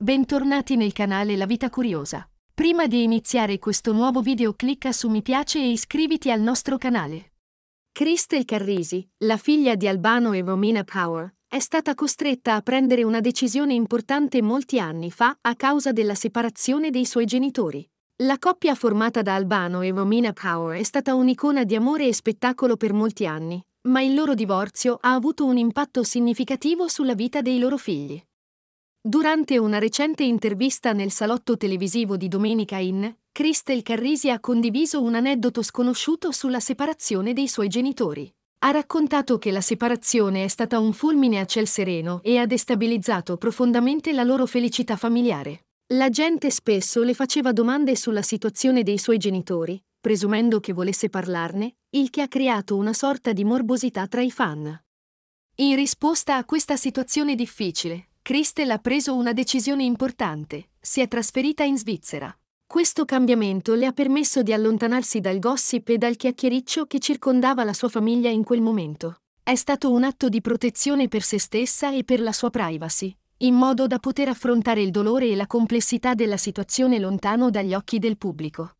Bentornati nel canale La Vita Curiosa. Prima di iniziare questo nuovo video clicca su mi piace e iscriviti al nostro canale. Christel Carrisi, la figlia di Albano e Romina Power, è stata costretta a prendere una decisione importante molti anni fa a causa della separazione dei suoi genitori. La coppia formata da Albano e Romina Power è stata un'icona di amore e spettacolo per molti anni, ma il loro divorzio ha avuto un impatto significativo sulla vita dei loro figli. Durante una recente intervista nel salotto televisivo di Domenica Inn, Christel Carrisi ha condiviso un aneddoto sconosciuto sulla separazione dei suoi genitori. Ha raccontato che la separazione è stata un fulmine a ciel sereno e ha destabilizzato profondamente la loro felicità familiare. La gente spesso le faceva domande sulla situazione dei suoi genitori, presumendo che volesse parlarne, il che ha creato una sorta di morbosità tra i fan. In risposta a questa situazione difficile, Christel ha preso una decisione importante, si è trasferita in Svizzera. Questo cambiamento le ha permesso di allontanarsi dal gossip e dal chiacchiericcio che circondava la sua famiglia in quel momento. È stato un atto di protezione per se stessa e per la sua privacy, in modo da poter affrontare il dolore e la complessità della situazione lontano dagli occhi del pubblico.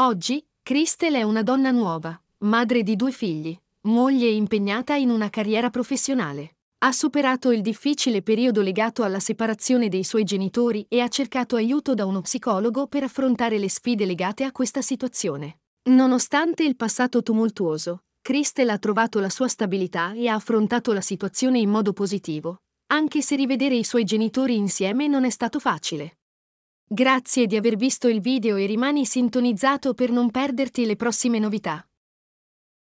Oggi, Christel è una donna nuova, madre di due figli, moglie impegnata in una carriera professionale. Ha superato il difficile periodo legato alla separazione dei suoi genitori e ha cercato aiuto da uno psicologo per affrontare le sfide legate a questa situazione. Nonostante il passato tumultuoso, Christel ha trovato la sua stabilità e ha affrontato la situazione in modo positivo, anche se rivedere i suoi genitori insieme non è stato facile. Grazie di aver visto il video e rimani sintonizzato per non perderti le prossime novità.